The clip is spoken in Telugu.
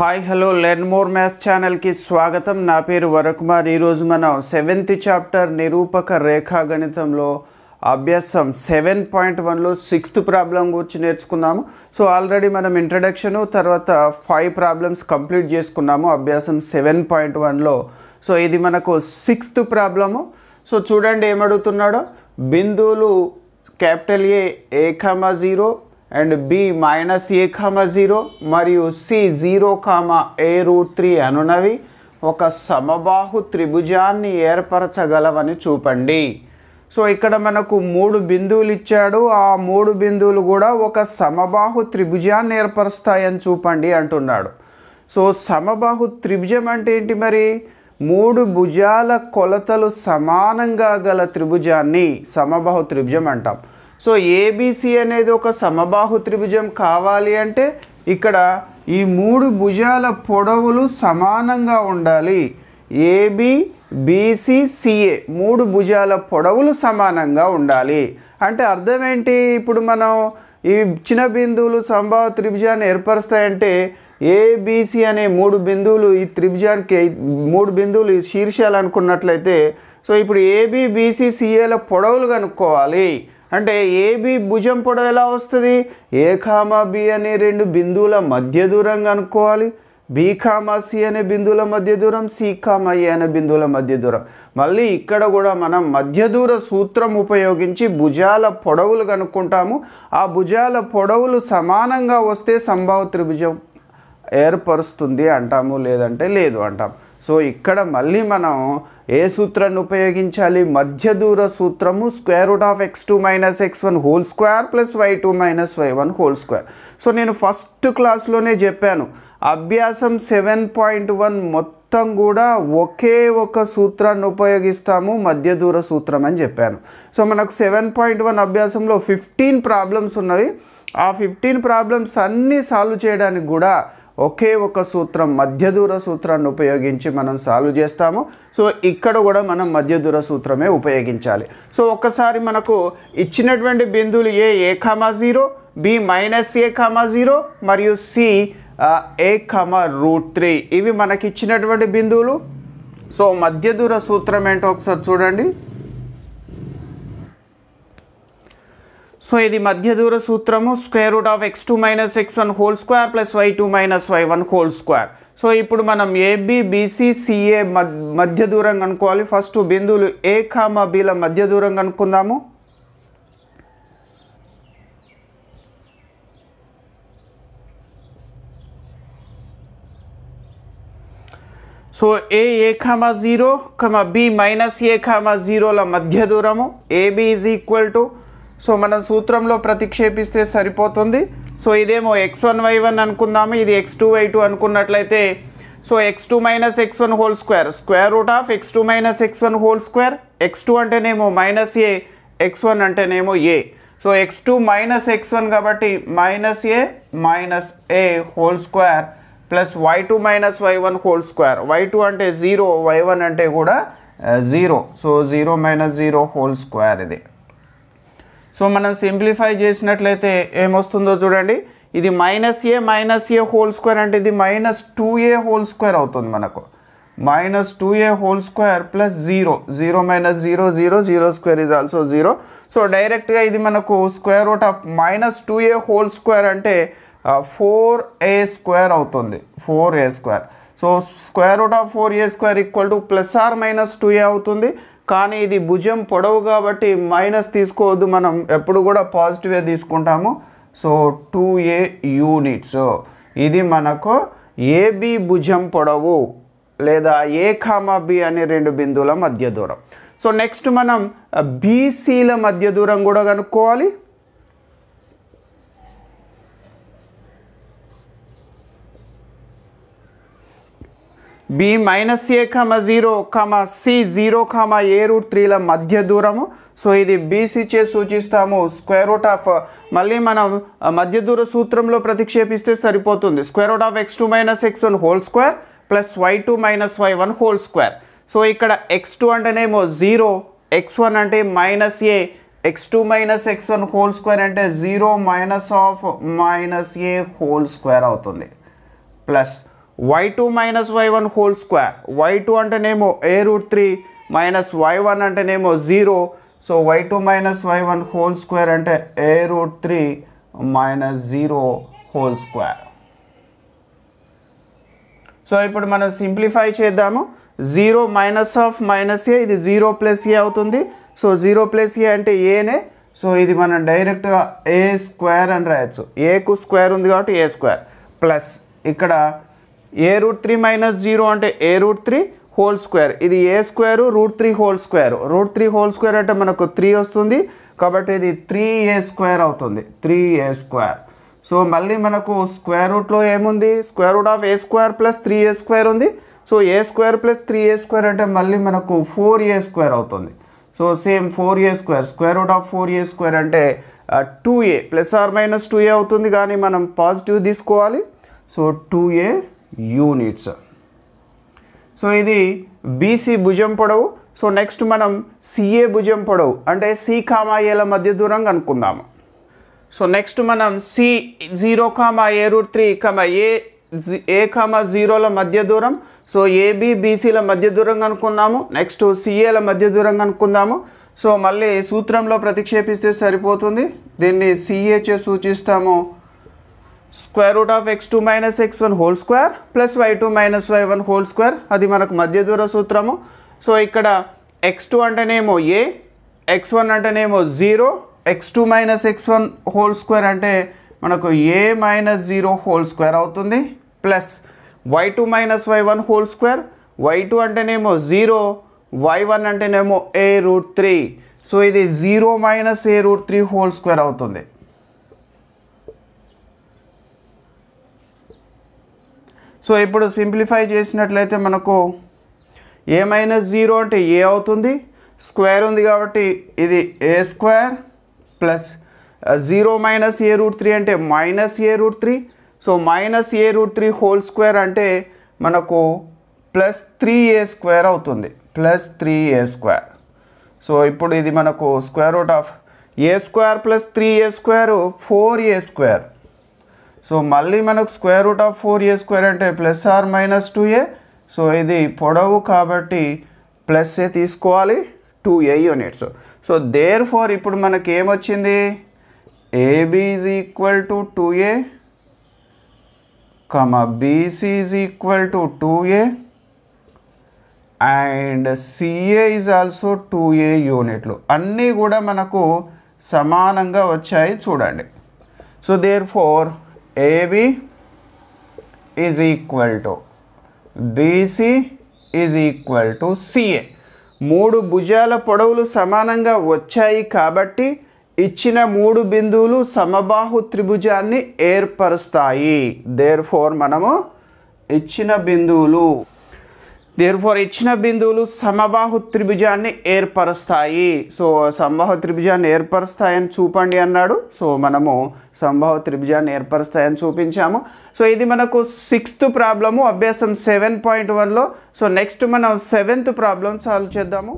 hi hello learn more maths ఛానల్కి స్వాగతం నా పేరు వరకుమార్ ఈరోజు మనం సెవెంత్ చాప్టర్ నిరూపక రేఖా గణితంలో అభ్యాసం సెవెన్ పాయింట్ వన్లో సిక్స్త్ ప్రాబ్లం గురించి నేర్చుకున్నాము సో ఆల్రెడీ మనం ఇంట్రడక్షను తర్వాత ఫైవ్ ప్రాబ్లమ్స్ కంప్లీట్ చేసుకున్నాము అభ్యాసం సెవెన్ పాయింట్ వన్లో సో ఇది మనకు సిక్స్త్ ప్రాబ్లము సో చూడండి ఏమడుగుతున్నాడో బిందువులు capital A A zero and B minus A comma zero మరియు C zero comma A root three అనునవి ఒక సమబాహు త్రిభుజాన్ని ఏర్పరచగలవని చూపండి సో ఇక్కడ మనకు మూడు బిందువులు ఇచ్చాడు ఆ మూడు బిందువులు కూడా ఒక సమబాహు త్రిభుజాన్ని ఏర్పరుస్తాయని చూపండి అంటున్నాడు సో సమబాహు త్రిభుజం అంటే ఏంటి మరి మూడు భుజాల కొలతలు సమానంగా గల త్రిభుజాన్ని సమబాహు త్రిభుజం అంటాం సో ఏబిసి అనేది ఒక సమబాహు త్రిభుజం కావాలి అంటే ఇక్కడ ఈ మూడు భుజాల పొడవులు సమానంగా ఉండాలి ఏబి బీసీ సిఏ మూడు భుజాల పొడవులు సమానంగా ఉండాలి అంటే అర్థం ఏంటి ఇప్పుడు మనం ఈ చిన్న బిందువులు సంభావ త్రిభుజాన్ని ఏర్పరుస్తాయంటే ఏబిసి అనే మూడు బిందువులు ఈ త్రిభుజానికి మూడు బిందువులు శీర్షాలు అనుకున్నట్లయితే సో ఇప్పుడు బీసీ సిఏల పొడవులు కనుక్కోవాలి అంటే ఏబి భుజం పొడవు ఎలా వస్తుంది ఏ కామా బి అనే రెండు బిందువుల మధ్య దూరం కనుక్కోవాలి బి కామా సి అనే బిందువుల మధ్య దూరం సి కామా ఏ అనే బిందువుల మధ్య దూరం మళ్ళీ ఇక్కడ కూడా మనం మధ్య దూర సూత్రం ఉపయోగించి భుజాల పొడవులు కనుక్కుంటాము ఆ భుజాల పొడవులు సమానంగా వస్తే సంభావ త్రిభుజం ఏర్పరుస్తుంది అంటాము లేదంటే లేదు అంటాము సో ఇక్కడ మళ్ళీ మనం ఏ సూత్రాన్ని ఉపయోగించాలి మధ్య దూర సూత్రము square root of x two minus x one whole square plus y two minus y one whole square so నేను ఫస్ట్ క్లాస్లోనే చెప్పాను అభ్యాసం సెవెన్ పాయింట్ వన్ మొత్తం కూడా ఒకే ఒక సూత్రాన్ని ఉపయోగిస్తాము మధ్య దూర సూత్రం అని చెప్పాను సో మనకు సెవెన్ పాయింట్ వన్ అభ్యాసంలో ఫిఫ్టీన్ ప్రాబ్లమ్స్ ఉన్నవి ఆ ఫిఫ్టీన్ ప్రాబ్లమ్స్ అన్నీ సాల్వ్ చేయడానికి కూడా ఒకే ఒక సూత్రం మధ్య దూర సూత్రాన్ని ఉపయోగించి మనం సాల్వ్ చేస్తాము సో ఇక్కడ కూడా మనం మధ్య దూర సూత్రమే ఉపయోగించాలి సో ఒక్కసారి మనకు ఇచ్చినటువంటి బిందువులు A A comma zero B minus A comma zero మరియు C A comma root three ఇవి మనకి ఇచ్చినటువంటి బిందువులు సో మధ్య దూర సూత్రం ఏంటో ఒకసారి చూడండి సో ఇది మధ్య దూర సూత్రము square root of x two minus x one whole square plus y two minus y one whole square so ఇప్పుడు మనం ఏబి బీసీ సిఏ మధ్య దూరం కనుక్కోవాలి ఫస్ట్ బిందువులు ఏ కామా బిల మధ్య దూరం కనుక్కుందాము so A A comma zero comma B minus A comma జీరోల మధ్య దూరము AB is equal to so మనం సూత్రంలో ప్రతిక్షేపిస్తే సరిపోతుంది సో ఇదేమో ఎక్స్ వన్ వై వన్ అనుకుందాము ఇది ఎక్స్ టూ వై టూ అనుకున్నట్లయితే so x two minus x one whole square square root of x two minus x one whole square x two అంటేనేమో మైనస్ ఏ ఎక్స్ వన్ అంటేనేమో A so x two minus x one కాబట్టి minus A minus A whole square plus y two minus y one whole square y two అంటే జీరో వై వన్ అంటే కూడా zero so zero minus zero whole square ఇది సో మనం సింప్లిఫై చేసినట్లయితే ఏమొస్తుందో చూడండి ఇది minus A minus A whole square అంటే ఇది minus two A whole square అవుతుంది మనకు minus two A whole square plus zero zero minus zero zero zero square is also zero so డైరెక్ట్గా ఇది మనకు square root of minus two A whole square అంటే ఫోర్ ఏ స్క్వేర్ అవుతుంది four A square so square root of four A square equal to plus or minus two A అవుతుంది కానీ ఇది భుజం పొడవు కాబట్టి మైనస్ తీసుకోవద్దు మనం ఎప్పుడు కూడా పాజిటివే తీసుకుంటాము సో టూ ఏ యూనిట్స్ ఇది మనకు ఏబి భుజం పొడవు లేదా ఏ కామా బి అనే రెండు బిందువుల మధ్య దూరం సో నెక్స్ట్ మనం బీసీల మధ్య దూరం కూడా కనుక్కోవాలి B minus A comma zero comma C zero comma A root త్రీల మధ్య దూరము సో ఇది బీసీ చే సూచిస్తాము స్క్వేర్ రూట్ ఆఫ్ మళ్ళీ మనం uh, మధ్య దూర సూత్రంలో ప్రతిక్షేపిస్తే సరిపోతుంది square root of x two minus x one whole square plus y two minus y one whole square so ఇక్కడ ఎక్స్ టూ అంటేనేమో జీరో ఎక్స్ వన్ అంటే minus A x two minus x one whole square అంటే zero minus of minus A whole square అవుతుంది plus y two minus y one whole square y two అంటేనేమో A root three minus y one అంటేనేమో zero so why two minus y one whole square అంటే A root three minus zero whole square so ఇప్పుడు మనం సింప్లిఫై చేద్దాము zero minus of minus A ఇది జీరో ప్లస్ ఏ అవుతుంది సో జీరో ప్లస్ ఏ అంటే ఏనే సో ఇది మనం డైరెక్ట్గా ఏ స్క్వేర్ అని రాయొచ్చు ఏకు స్క్వేర్ ఉంది కాబట్టి ఏ స్క్వేర్ ప్లస్ ఇక్కడ A root three minus zero అంటే A root three whole square ఇది A square root three whole square root three whole square అంటే మనకు త్రీ వస్తుంది కాబట్టి ఇది త్రీ ఏ స్క్వేర్ అవుతుంది త్రీ ఏ స్క్వేర్ సో మళ్ళీ మనకు స్క్వేర్ రూట్లో ఏముంది square root of A square plus three A square ఉంది so A square plus three A square అంటే మళ్ళీ మనకు ఫోర్ ఏ స్క్వేర్ అవుతుంది so same four A square square root of four A square అంటే two A plus or minus two A అవుతుంది కానీ మనం పాజిటివ్ తీసుకోవాలి so two A units so ఇది బీసీ భుజం పొడవు సో నెక్స్ట్ మనం సిఏ భుజం పొడవు అంటే సి కామా ఏల మధ్య దూరం కనుక్కుందాము సో నెక్స్ట్ మనం C zero comma A root three comma A A comma జీరోల మధ్య దూరం సో ఏబి బీసీల మధ్య దూరం కనుక్కుందాము నెక్స్ట్ సిఏల మధ్య దూరం కనుక్కుందాము సో మళ్ళీ సూత్రంలో ప్రతిక్షేపిస్తే సరిపోతుంది దీన్ని సిఏచే సూచిస్తాము square root of x two minus x one whole square plus y two minus y one whole square అది మనకు మధ్య దూర సూత్రము సో ఇక్కడ ఎక్స్ టూ అంటేనేమో ఏ ఎక్స్ వన్ అంటేనేమో zero x two minus x one whole square అంటే మనకు A minus zero whole square అవుతుంది plus y two minus y one whole square y two అంటేనేమో జీరో వై వన్ అంటేనేమో ఏ రూట్ త్రీ సో ఇది zero minus A root three whole square అవుతుంది సో ఇప్పుడు సింప్లిఫై చేసినట్లయితే మనకు ఏ మైనస్ జీరో అంటే ఏ అవుతుంది స్క్వేర్ ఉంది కాబట్టి ఇది A square plus zero minus A root three అంటే minus A root three so minus A root three whole square అంటే మనకు ప్లస్ త్రీ ఏ స్క్వేర్ అవుతుంది plus three A square so ఇప్పుడు ఇది మనకు square root of A square plus three A square four A square so మళ్ళీ మనకు square root of four A square అంటే plus or minus two A so ఇది పొడవు కాబట్టి ప్లస్ ఏ తీసుకోవాలి two A units so therefore ఇప్పుడు మనకి ఏమొచ్చింది AB is equal to two A comma BC is equal to two A and CA is also two A యూనిట్లు అన్నీ కూడా మనకు సమానంగా వచ్చాయి చూడండి so therefore AB is equal to BC is equal to CA మూడు భుజాల పొడవులు సమానంగా వచ్చాయి కాబట్టి ఇచ్చిన మూడు బిందువులు సమబాహు త్రిభుజాన్ని ఏర్పరుస్తాయి దేర్ ఫోర్ మనము ఇచ్చిన బిందువులు దేర్ఫోర్ ఇచ్చిన బిందువులు సమబాహు త్రిభుజాన్ని ఏర్పరుస్తాయి సో సమబాహు త్రిభుజాన్ని ఏర్పరుస్తాయని చూపండి అన్నాడు సో మనము సంభావ త్రిభుజాన్ని ఏర్పరుస్తాయని చూపించాము సో ఇది మనకు సిక్స్త్ ప్రాబ్లము అభ్యాసం సెవెన్ పాయింట్ వన్లో సో నెక్స్ట్ మనం సెవెంత్ ప్రాబ్లం సాల్వ్ చేద్దాము